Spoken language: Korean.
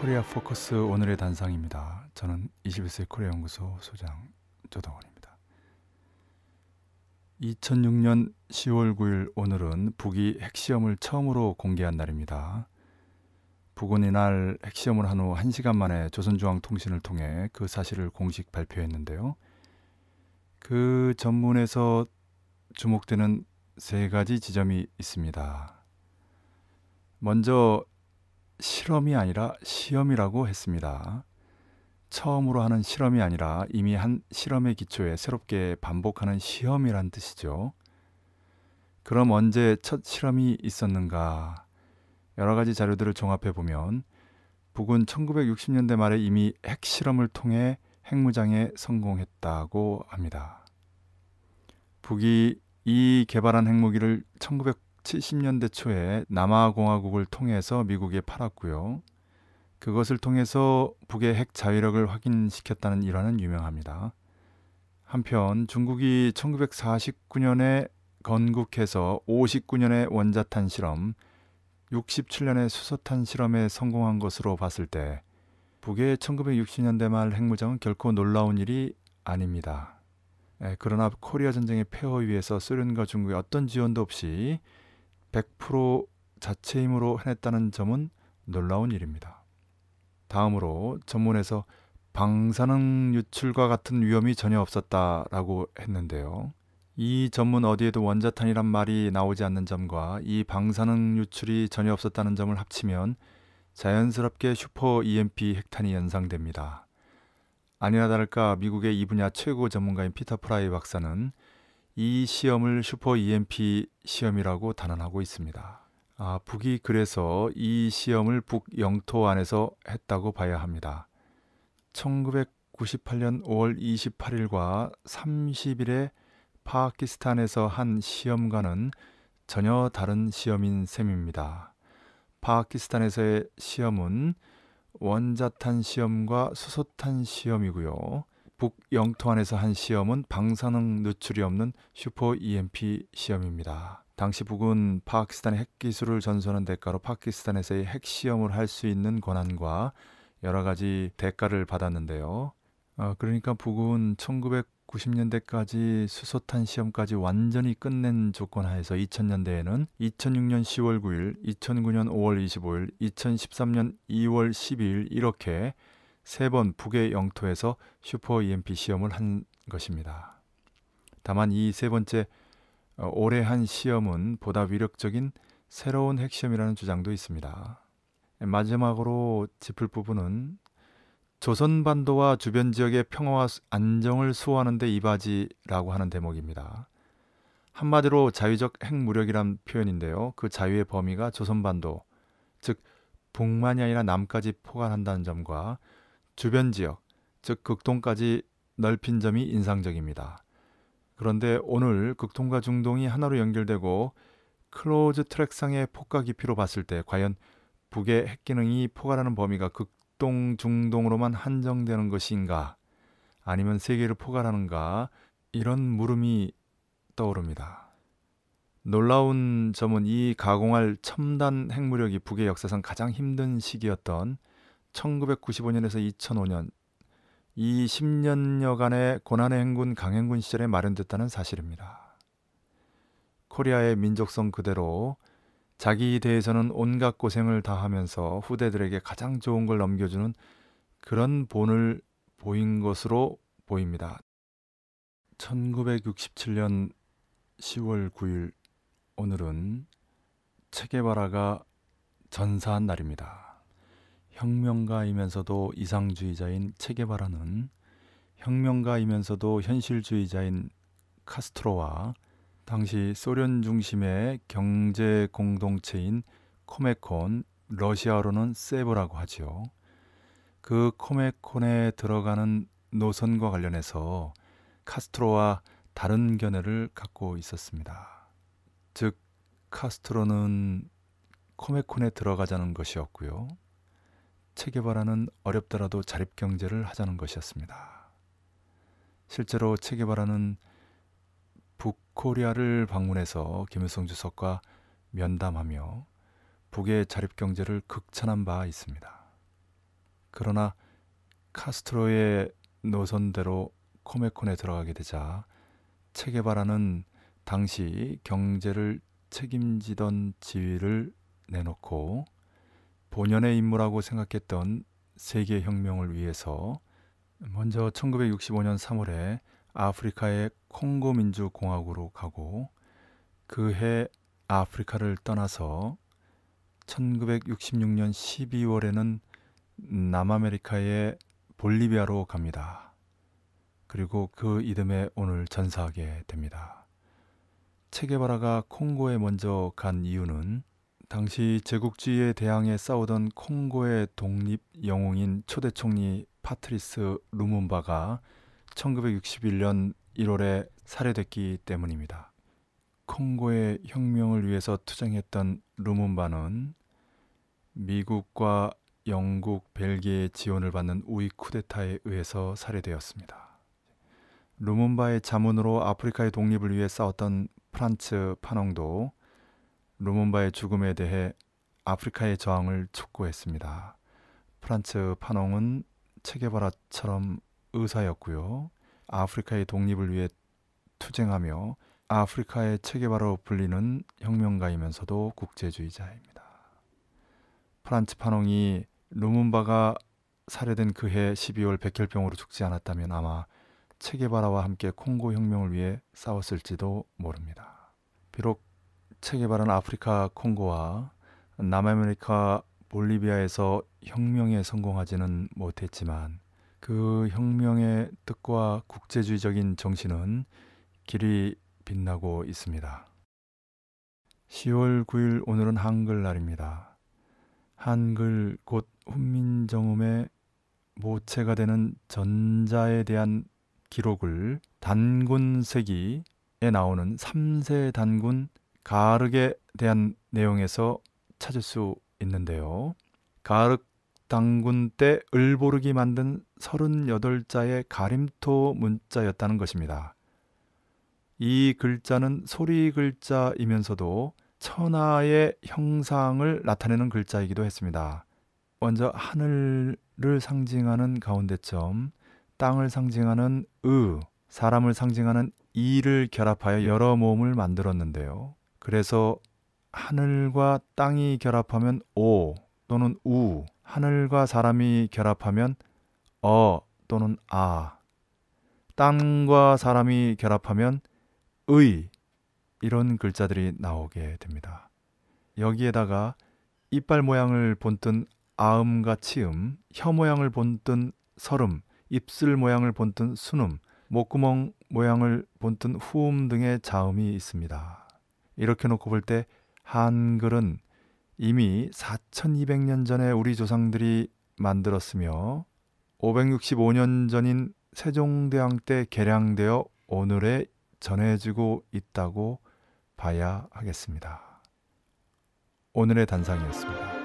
코리아 포커스 오늘의 단상입니다. 저는 21세 코리아 연구소 소장 조동원입니다. 2006년 10월 9일 오늘은 북이 핵시험을 처음으로 공개한 날입니다. 북은 이날 핵시험을 한후 1시간 만에 조선중앙통신을 통해 그 사실을 공식 발표했는데요. 그 전문에서 주목되는 세 가지 지점이 있습니다. 먼저 실험이 아니라 시험이라고 했습니다. 처음으로 하는 실험이 아니라 이미 한 실험의 기초에 새롭게 반복하는 시험이란 뜻이죠. 그럼 언제 첫 실험이 있었는가? 여러 가지 자료들을 종합해 보면 북은 1960년대 말에 이미 핵실험을 통해 핵무장에 성공했다고 합니다. 북이 이 개발한 핵무기를 1900 70년대 초에 남아공화국을 통해서 미국에 팔았고요. 그것을 통해서 북의 핵 자위력을 확인시켰다는 일화는 유명합니다. 한편 중국이 1949년에 건국해서 5 9년에 원자탄 실험, 6 7년에 수소탄 실험에 성공한 것으로 봤을 때 북의 1960년대 말 핵무장은 결코 놀라운 일이 아닙니다. 예, 그러나 코리아 전쟁의 폐허 위에서 소련과 중국의 어떤 지원도 없이 100% 자체 힘으로 해냈다는 점은 놀라운 일입니다. 다음으로 전문에서 방사능 유출과 같은 위험이 전혀 없었다라고 했는데요. 이 전문 어디에도 원자탄이란 말이 나오지 않는 점과 이 방사능 유출이 전혀 없었다는 점을 합치면 자연스럽게 슈퍼 EMP 핵탄이 연상됩니다. 아니나 다를까 미국의 이 분야 최고 전문가인 피터 프라이 박사는 이 시험을 슈퍼 EMP 시험이라고 단언하고 있습니다. 아, 북이 그래서 이 시험을 북 영토 안에서 했다고 봐야 합니다. 1998년 5월 28일과 30일에 파키스탄에서 한 시험과는 전혀 다른 시험인 셈입니다. 파키스탄에서의 시험은 원자탄 시험과 수소탄 시험이고요. 북영토안에서 한 시험은 방사능 누출이 없는 슈퍼 EMP 시험입니다. 당시 북은 파키스탄의 핵기술을 전수하는 대가로 파키스탄에서의 핵시험을 할 수 있는 권한과 여러 가지 대가를 받았는데요. 어, 그러니까 북은 1990년대까지 수소탄 시험까지 완전히 끝낸 조건 하에서 2000년대에는 2006년 10월 9일, 2009년 5월 25일, 2013년 2월 12일 이렇게 세번 북의 영토에서 슈퍼 EMP 시험을 한 것입니다. 다만 이 세 번째 어, 올해 한 시험은 보다 위력적인 새로운 핵시험이라는 주장도 있습니다. 마지막으로 짚을 부분은 조선 반도와 주변 지역의 평화와 안정을 수호하는 데 이바지라고 하는 대목입니다. 한마디로 자유적 핵무력이란 표현인데요. 그 자유의 범위가 조선 반도, 즉 북만이 아니라 남까지 포괄한다는 점과 주변 지역, 즉 극동까지 넓힌 점이 인상적입니다. 그런데 오늘 극동과 중동이 하나로 연결되고 클로즈 트랙상의 폭과 깊이로 봤을 때 과연 북의 핵 기능이 포괄하는 범위가 극동 중동으로만 한정되는 것인가 아니면 세계를 포괄하는가 이런 물음이 떠오릅니다. 놀라운 점은 이 가공할 첨단 핵무력이 북의 역사상 가장 힘든 시기였던 1995년에서 2005년 이 10년여간의 고난의 행군 강행군 시절에 마련됐다는 사실입니다. 코리아의 민족성 그대로 자기 대해서는 온갖 고생을 다하면서 후대들에게 가장 좋은 걸 넘겨주는 그런 본을 보인 것으로 보입니다. 1967년 10월 9일 오늘은 체게바라가 전사한 날입니다. 혁명가이면서도 이상주의자인 체게바라는 혁명가이면서도 현실주의자인 카스트로와 당시 소련 중심의 경제 공동체인 코메콘, 러시아로는 세브라고 하지요. 그 코메콘에 들어가는 노선과 관련해서 카스트로와 다른 견해를 갖고 있었습니다. 즉, 카스트로는 코메콘에 들어가자는 것이었고요. 체계바라는 어렵더라도 자립경제를 하자는 것이었습니다. 실제로 체계바라는 북코리아를 방문해서 김일성 주석과 면담하며 북의 자립경제를 극찬한 바 있습니다. 그러나 카스트로의 노선대로 코메콘에 들어가게 되자 체계바라는 당시 경제를 책임지던 지위를 내놓고 본연의 임무라고 생각했던 세계혁명을 위해서 먼저 1965년 3월에 아프리카의 콩고민주공화국으로 가고 그 해 아프리카를 떠나서 1966년 12월에는 남아메리카의 볼리비아로 갑니다. 그리고 그 이듬해 오늘 전사하게 됩니다. 체게바라가 콩고에 먼저 간 이유는 당시 제국주의에 대항해 싸우던 콩고의 독립 영웅인 초대 총리 파트리스 루문바가 1961년 1월에 살해됐기 때문입니다. 콩고의 혁명을 위해서 투쟁했던 루문바는 미국과 영국, 벨기에의 지원을 받는 우익 쿠데타에 의해서 살해되었습니다. 루문바의 자문으로 아프리카의 독립을 위해 싸웠던 프란츠 파농도 루몬바의 죽음에 대해 아프리카의 저항을 촉구했습니다. 프란츠 파농은 체게바라처럼 의사였고요. 아프리카의 독립을 위해 투쟁하며 아프리카의 체계바로 불리는 혁명가이면서도 국제주의자입니다. 프란츠 파농이 루몬바가 살해된 그해 12월 백혈병으로 죽지 않았다면 아마 체게바라와 함께 콩고 혁명을 위해 싸웠을지도 모릅니다. 비록 체계바른 아프리카 콩고와 남아메리카 볼리비아에서 혁명에 성공하지는 못했지만 그 혁명의 뜻과 국제주의적인 정신은 길이 빛나고 있습니다. 10월 9일 오늘은 한글날입니다. 한글 곧 훈민정음의 모체가 되는 전자에 대한 기록을 단군세기에 나오는 3세 단군 가르에 대한 내용에서 찾을 수 있는데요. 가르 당군 때 을보르기 만든 38자의 가림토 문자였다는 것입니다. 이 글자는 소리 글자이면서도 천하의 형상을 나타내는 글자이기도 했습니다. 먼저 하늘을 상징하는 가운데점, 땅을 상징하는 으, 사람을 상징하는 이를 결합하여 여러 모음을 만들었는데요. 그래서 하늘과 땅이 결합하면 오 또는 우, 하늘과 사람이 결합하면 어 또는 아, 땅과 사람이 결합하면 의 이런 글자들이 나오게 됩니다. 여기에다가 이빨 모양을 본뜬 아음과 치음, 혀 모양을 본뜬 설음, 입술 모양을 본뜬 순음, 목구멍 모양을 본뜬 후음 등의 자음이 있습니다. 이렇게 놓고 볼 때 한글은 이미 4200년 전에 우리 조상들이 만들었으며 565년 전인 세종대왕 때 개량되어 오늘에 전해지고 있다고 봐야 하겠습니다. 오늘의 단상이었습니다.